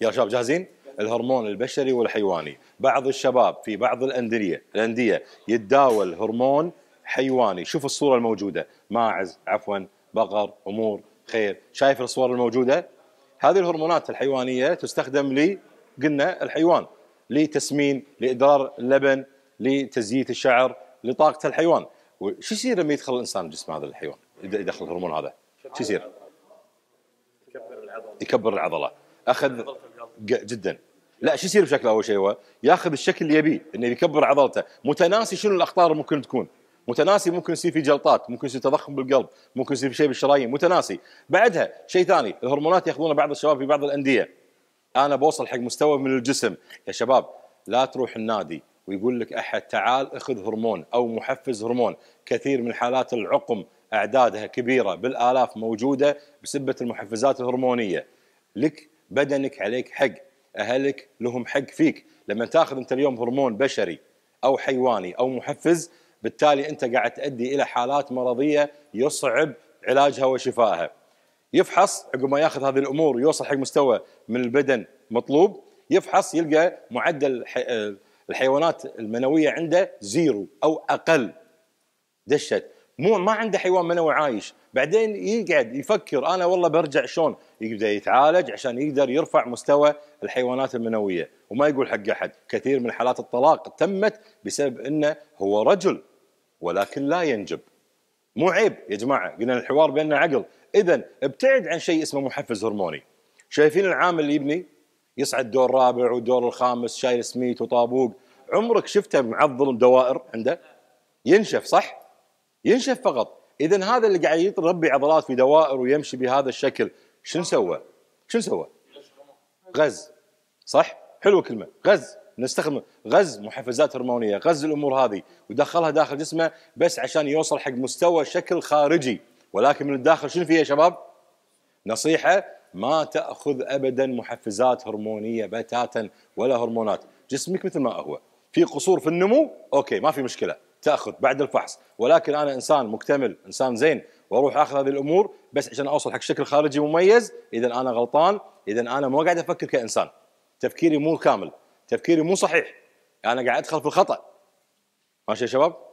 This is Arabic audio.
يا شباب جاهزين؟ الهرمون البشري والحيواني بعض الشباب في بعض الانديه الانديه يتداول هرمون حيواني شوف الصوره الموجوده ماعز عفوا بقر امور خير شايف الصور الموجوده هذه الهرمونات الحيوانيه تستخدم لي قلنا الحيوان لتسمين لادرار اللبن لتزييت الشعر لطاقه الحيوان وش يصير لما يدخل الانسان جسم هذا الحيوان يدخل الهرمون هذا شو يصير يكبر العضله اخذ جدا لا شو يصير بشكله اول شيء هو ياخذ الشكل اللي يبيه انه يكبر عضلته متناسي شنو الاخطار ممكن تكون متناسي ممكن يصير في جلطات ممكن يصير تضخم بالقلب ممكن يصير شيء بالشرايين متناسي بعدها شيء ثاني الهرمونات ياخذونها بعض الشباب في بعض الانديه انا بوصل حق مستوى من الجسم يا شباب لا تروح النادي ويقول لك احد تعال اخذ هرمون او محفز هرمون كثير من حالات العقم اعدادها كبيره بالالاف موجوده بسبه المحفزات الهرمونيه لك بدنك عليك حق اهلك لهم حق فيك لما تاخذ انت اليوم هرمون بشري او حيواني او محفز بالتالي انت قاعد تؤدي الى حالات مرضيه يصعب علاجها وشفائها يفحص عقب ما ياخذ هذه الامور يوصل حق مستوى من البدن مطلوب يفحص يلقى معدل آه، الحيوانات المنويه عنده زيرو او اقل دشت مو ما عنده حيوان منوي عايش بعدين يقعد يفكر انا والله برجع شلون يبدا يتعالج عشان يقدر يرفع مستوى الحيوانات المنويه وما يقول حق احد كثير من حالات الطلاق تمت بسبب انه هو رجل ولكن لا ينجب مو عيب يا جماعه قلنا الحوار بيننا عقل اذا ابتعد عن شيء اسمه محفز هرموني شايفين العامل اللي يبني يصعد دور رابع ودور الخامس شايل سميت وطابوق عمرك شفته معضل دوائر عنده ينشف صح ينشف فقط اذا هذا اللي قاعد يربي عضلات في دوائر ويمشي بهذا الشكل شنو سوى؟ شنو سوى؟ غز صح؟ حلوه كلمه غز نستخدم غز محفزات هرمونيه غز الامور هذه ودخلها داخل جسمه بس عشان يوصل حق مستوى شكل خارجي ولكن من الداخل شنو فيها يا شباب نصيحه ما تاخذ ابدا محفزات هرمونيه بتاتا ولا هرمونات جسمك مثل ما هو في قصور في النمو اوكي ما في مشكله تاخذ بعد الفحص ولكن انا انسان مكتمل انسان زين واروح اخذ هذه الامور بس عشان اوصل حق شكل خارجي مميز اذا انا غلطان اذا انا ما قاعد افكر كانسان تفكيري مو كامل تفكيري مو صحيح انا قاعد ادخل في الخطا ماشي يا شباب